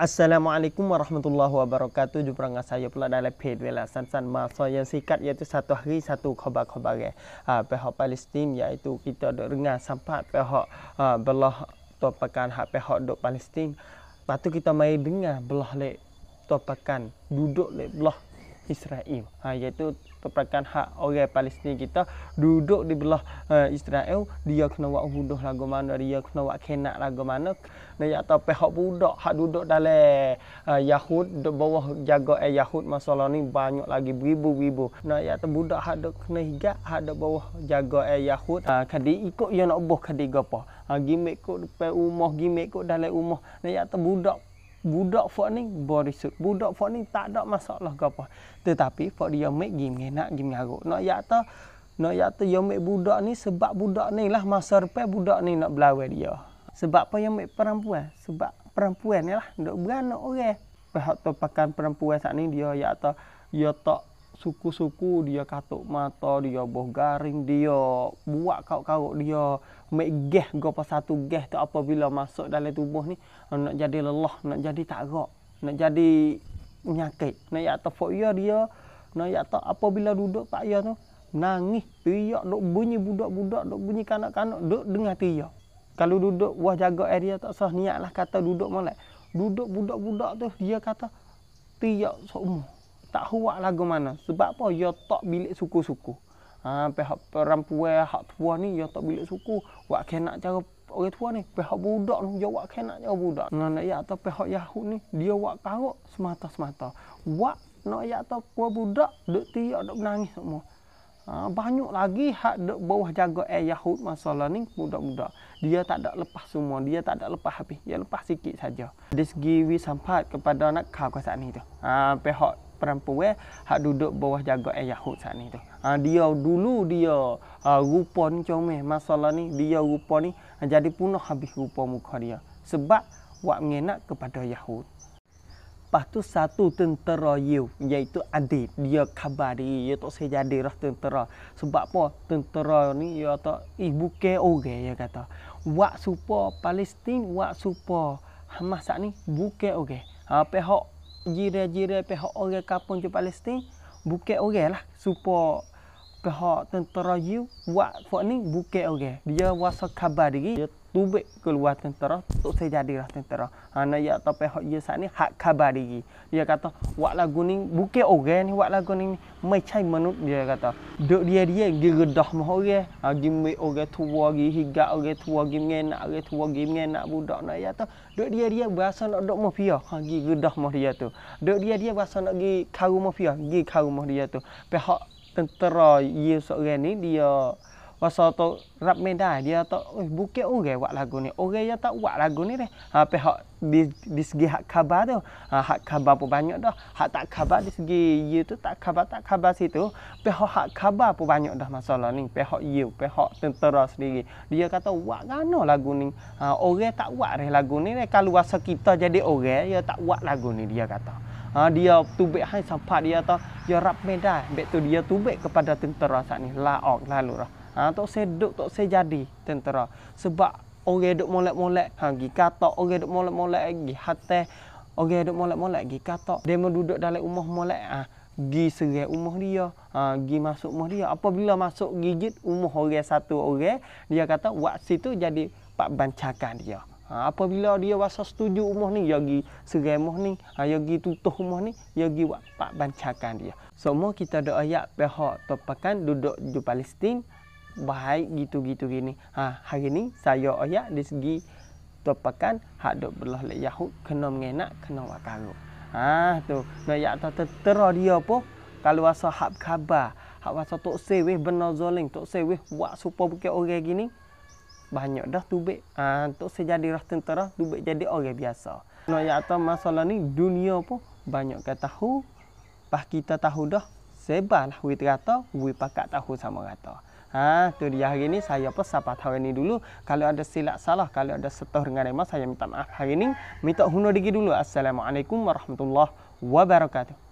Assalamualaikum warahmatullahi wabarakatuh. Jumpa dengan saya pula dalam page Bella Sansan Masa yang sikat iaitu satu hari satu khabar-khabar. Eh. Ah ha, pihak Palestin iaitu kita dok dengar sempat pihak ha, belah topakan hak pihak dok Palestin. Patu kita mai dengar belah le topakan duduk le belah Israel. Ha, iaitu perperangan hak orang Palestin kita duduk di belah uh, Israel, dia kena buat buduh lagu mana, dia kena buat kenak lagu mana. Dan yang tahu pihak budak hak duduk dalam uh, Yahud, duduk bawah jaga eh, Yahud masalah ni banyak lagi beribu-ribu. Nah, yang tahu budak hak duduk kena higat, hak duduk bawah jaga eh, Yahud, uh, kadi ikut yang nak buh kadi gapa. Ha, gimik kot depan rumah, gimik kot dalam rumah. Nah, yang tahu budak budak fuck ni body suit budak fuck ni tak ada masalah ke apa tetapi fuck dia make game enak game ngaruk nak yakta nak yakta dia make budak ni sebab budak ni lah masa repai budak ni nak belawai dia sebab apa yang make perempuan sebab perempuan ni lah nak beranak orang okay. pihak tu pakan perempuan saat ni dia yakta dia tak suku-suku dia katuk mata dia boh garing dia buat kau-kau dia mek geh gapo satu geh tu apabila masuk dalam tubuh ni nak jadi lelah nak jadi tak gerak nak jadi menyakit nak ya tak fok dia nak ya tak apabila duduk pak ya tu nangis piak dok bunyi budak-budak dok bunyi kanak-kanak dok dengar dia kalau duduk wah jaga area tak sah niatlah kata duduk molek duduk budak-budak tu dia kata tiak semua tak huak lagu mana. Sebab apa? Ya tak bilik suku-suku. Ha, pihak perempuan, hak tua ni, ya tak bilik suku. Wak kena cara orang tua ni. Pihak budak ni, ya wak kena cara budak. Nah, ya atau pihak Yahud ni, dia wak karuk semata-semata. Wak nak ya atau kua budak, duk tiak, duk menangis semua. Ha, banyak lagi hak duk bawah jaga eh Yahud masalah ni budak-budak. Dia tak ada lepas semua. Dia tak ada lepas habis. Dia lepas sikit saja. Dari segi we sempat kepada nak kau kuasa ni tu. Ha, pihak perempuan eh, hak duduk bawah jaga eh, Yahud saat ni tu. Ha, dia dulu dia ha, rupa ni comel masalah ni dia rupa ni ha, jadi punah habis rupa muka dia sebab buat mengenak kepada Yahud. Lepas tu satu tentera you iaitu adik dia khabar dia dia tak sejadi lah tentera. Sebab apa tentera ni dia tak ih bukan orang dia kata. Buat supa Palestin buat supa Hamas saat ni bukan orang. Okay. Ha, pihak jiran-jiran pihak orang kapung di Palestin bukan oranglah support keha tentera you buat fok ni bukit orang okay. dia wasa khabar diri dia tubik keluar tentera tu saya lah tentera ha nak ya tapi hak dia ya saat ni hak khabar diri dia kata wak lagu ni bukit orang okay, ni wak lagu ni macam menut dia kata duk dia dia gerdah mah orang okay. ha gimik orang okay, tua gi higa orang okay, tua gi nak orang okay, tua gi mengenak budak nak ya tu duk dia dia bahasa nak duk mafia ha gi gerdah mah dia tu duk dia dia bahasa nak gi karu mafia gi karu mah dia tu pihak tentera ye seorang ni dia rasa tu rap medai dia tu oi bukit orang okay, buat lagu ni orang yang tak buat lagu ni deh ha pihak di, di segi hak khabar tu ha, hak khabar pun banyak dah hak tak khabar di segi ye tu tak khabar tak khabar situ pihak hak khabar pun banyak dah masalah ni pihak ye pihak tentera sendiri dia kata buat gano lagu ni ha orang tak buat deh lagu ni deh kalau rasa kita jadi orang ya tak buat lagu ni dia kata ha, dia tubik hai sampah dia tu dia rap medai bek tu dia tubik kepada tentera saat ni laok lalu lah ha, tok seduk tok se jadi tentera sebab orang okay, duk molek-molek ha gi kata orang okay, duk molek-molek gi hate orang okay, duk molek-molek gi kata demo duduk dalam rumah molek ah ha, gi serai rumah dia ha gi masuk rumah dia apabila masuk gigit rumah orang satu orang dia kata waktu situ jadi pak bancakan dia Ha, apabila dia rasa setuju rumah ni, dia pergi seremah ni, ha, dia pergi tutuh rumah ni, dia pergi buat pak bancakan dia. Semua so, kita ada ayat pihak topakan duduk di Palestin baik gitu-gitu gini. Ha, hari ni saya ayat di segi topakan hak duduk belah oleh Yahud, kena mengenak, kena buat karut. Ha, tu. Nak ayat tak tertera dia pun, kalau rasa hak khabar, hak rasa tok sewe benar zoling, tok sewe buat supaya bukit orang gini, banyak dah tubik uh, ah, untuk sejadi roh tentara, tubik jadi orang biasa. No ya atau masalah ni dunia pun banyak kata tahu pas kita tahu dah sebalah wit rata wit pakak tahu sama rata. Ha tu dia hari ni saya pun sapa tahu ni dulu kalau ada silap salah kalau ada setoh dengan rema saya minta maaf hari ni minta huno diri dulu assalamualaikum warahmatullahi wabarakatuh.